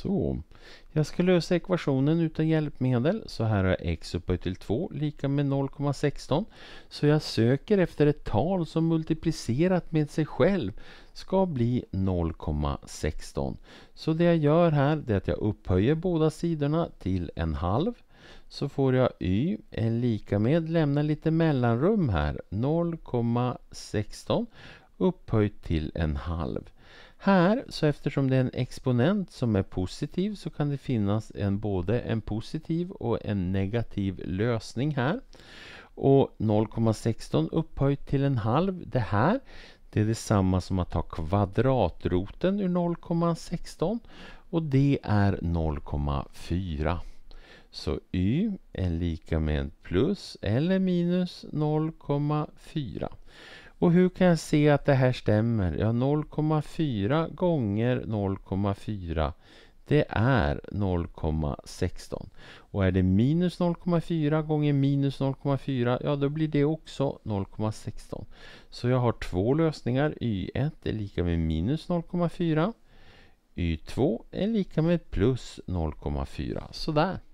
Så. Jag ska lösa ekvationen utan hjälpmedel. Så här har jag x upphöjt till 2 lika med 0,16. Så jag söker efter ett tal som multiplicerat med sig själv ska bli 0,16. Så det jag gör här är att jag upphöjer båda sidorna till en halv. Så får jag y är lika med, lämna lite mellanrum här, 0,16 upphöjt till en halv. Här, så eftersom det är en exponent som är positiv så kan det finnas en, både en positiv och en negativ lösning här. Och 0,16 upphöjt till en halv, det här det är detsamma som att ta kvadratroten ur 0,16 och det är 0,4. Så y är lika med plus eller minus 0,4. Och hur kan jag se att det här stämmer? Ja, 0,4 gånger 0,4 det är 0,16. Och är det minus 0,4 gånger minus 0,4, ja då blir det också 0,16. Så jag har två lösningar. Y1 är lika med minus 0,4. Y2 är lika med plus 0,4. Sådär.